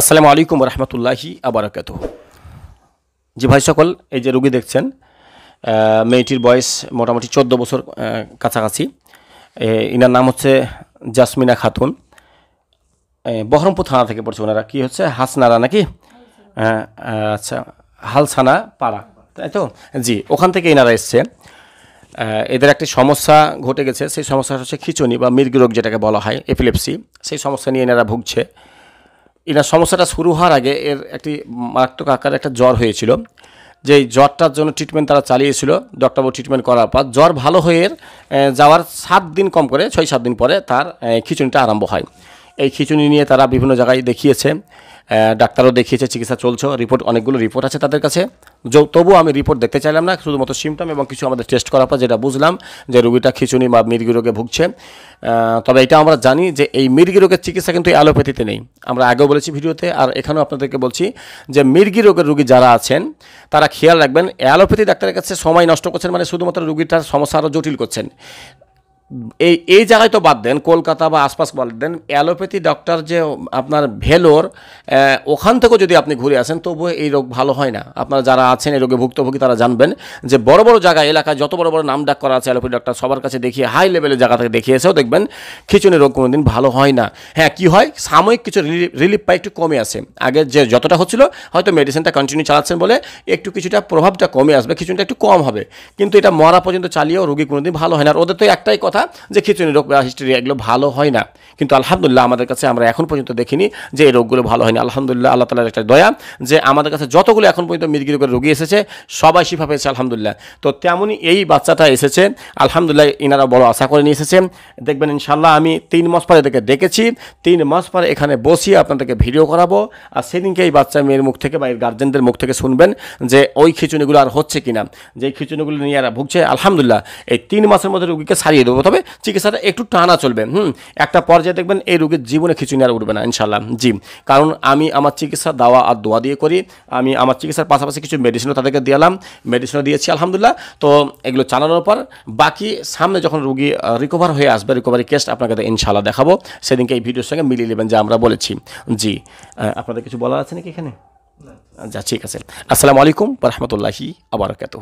আসসালামু আলাইকুম রহমতুল্লাহি আবরাকাত জি ভাই সকল এই যে রুগী দেখছেন মেয়েটির বয়স মোটামুটি চোদ্দো বছর কাছাকাছি ইনার নাম হচ্ছে জাসমিনা খাতুন বহরমপুর থানা থেকে পড়ছে ওনারা কী হচ্ছে হাসনারা নাকি আচ্ছা হালসানা পাড়া তাই তো জি ওখান থেকে এনারা এসছে এদের একটি সমস্যা ঘটে গেছে সেই সমস্যা হচ্ছে খিচুনি বা মৃগরোগ যেটাকে বলা হয় এপিলেপসি সেই সমস্যা নিয়ে এনারা ভুগছে এনার সমস্যাটা শুরু হওয়ার আগে এর একটি মারাত্মক আকারে একটা জ্বর হয়েছিল যে জ্বরটার জন্য ট্রিটমেন্ট তারা চালিয়েছিল ডক্টরবাবু ট্রিটমেন্ট করার পর জ্বর ভালো হয়ে যাওয়ার সাত দিন কম করে ছয় সাত দিন পরে তার খিচুনিটা আরম্ভ হয় এই খিচুনি নিয়ে তারা বিভিন্ন জায়গায় দেখিয়েছে ডাক্তারও দেখিয়েছে চিকিৎসা চলছে রিপোর্ট অনেকগুলো রিপোর্ট আছে তাদের কাছে তবুও আমি রিপোর্ট দেখতে চাইলাম না শুধুমাত্র সিমটম এবং কিছু আমাদের টেস্ট করার পর যেটা বুঝলাম যে রুগীটা খিচুনি বা মির্গি রোগে ভুগছে তবে এটা আমরা জানি যে এই মির্গি রোগের চিকিৎসা কিন্তু অ্যালোপ্যাথিতে নেই আমরা আগেও বলেছি ভিডিওতে আর এখানেও আপনাদেরকে বলছি যে মির্গি রোগের রুগী যারা আছেন তারা খেয়াল রাখবেন অ্যালোপ্যাথি ডাক্তারের কাছে সময় নষ্ট করছেন মানে শুধুমাত্র রুগীটার সমস্যা আরও জটিল করছেন এই এই জায়গায় তো বাদ দেন কলকাতা বা আশপাশ বাদ দেন অ্যালোপ্যাথি ডক্টর যে আপনার ভেলোর ওখান থেকেও যদি আপনি ঘুরে আসেন তবুও এই রোগ ভালো হয় না আপনারা যারা আছেন এই রোগে ভুক্তভোগী তারা জানবেন যে বড় বড় জায়গায় এলাকায় যত বড় বড় নাম ডাক করা আছে অ্যালোপ্যাথি ডক্টর সবার কাছে দেখিয়ে হাই লেভেলের জায়গা থেকে দেখিয়ে এসেও দেখবেন খিচুনি রোগ কোনো দিন ভালো হয় না হ্যাঁ কি হয় সাময়িক কিছু রিলিফ পাই একটু কমে আসে আগে যে যতটা হচ্ছিল হয়তো মেডিসিনটা কন্টিনিউ চালাচ্ছেন বলে একটু কিছুটা প্রভাবটা কমে আসবে খিচুনিটা একটু কম হবে কিন্তু এটা মরা পর্যন্ত চালিয়েও রোগী কোনোদিন ভালো হয় না আর ওদের তো একটাই কথা না যে খিচুড়ি রোগ হিস্ট্রি এগুলো ভালো হয় না কিন্তু আলহামদুলিল্লাহ আমাদের কাছে আমরা এখন পর্যন্ত দেখিনি যে এই রোগগুলো ভালো হয়নি আলহামদুলিল্লাহ আল্লাহ তালার একটা দয়া যে আমাদের কাছে যতগুলো এখন পর্যন্ত মৃগি রোগের রোগী এসেছে সবাই শিফা পেয়েছে আলহামদুলিল্লাহ তো তেমনই এই বাচ্চাটা এসেছে আলহামদুলিল্লাহ ইনারা বড় আশা করে নিয়ে এসেছে দেখবেন ইনশাল্লাহ আমি তিন মাস পরে এদেরকে ডেকেছি তিন মাস পরে এখানে বসিয়ে আপনাদেরকে ভিডিও করাবো আর সেদিনকে এই বাচ্চা মেয়ের মুখ থেকে বা এর গার্জেনদের মুখ থেকে শুনবেন যে ওই খিচুনিগুলো আর হচ্ছে কিনা যে খিচুনিগুলো নিয়ে এরা ভুগছে আলহামদুলিল্লাহ এই তিন মাসের মধ্যে রুগীকে সারিয়ে দেবো হবে চিকিৎসাটা একটু টানা চলবে হুম একটা পর্যায়ে দেখবেন এই রোগের জীবনে খিচুনি আর উঠবে না ইনশাল্লাহ জি কারণ আমি আমার চিকিৎসা দাওয়া আর দোয়া দিয়ে করি আমি আমার চিকিৎসার পাশাপাশি কিছু মেডিসিনও তাদেরকে দিলাম মেডিসিনও দিয়েছি আলহামদুলিল্লাহ তো এগুলো চালানোর পর বাকি সামনে যখন রুগী রিকভার হয়ে আসবে রিকভারি কেস্ট আপনাকে ইনশাল্লাহ দেখাবো সেদিনকে এই ভিডিওর সঙ্গে মিলিয়ে নেবেন যা আমরা বলেছি জি আপনাদের কিছু বলার আছে নাকি এখানে আচ্ছা ঠিক আছে আসসালামু আলাইকুম রহমতুল্লাহি আবরকাত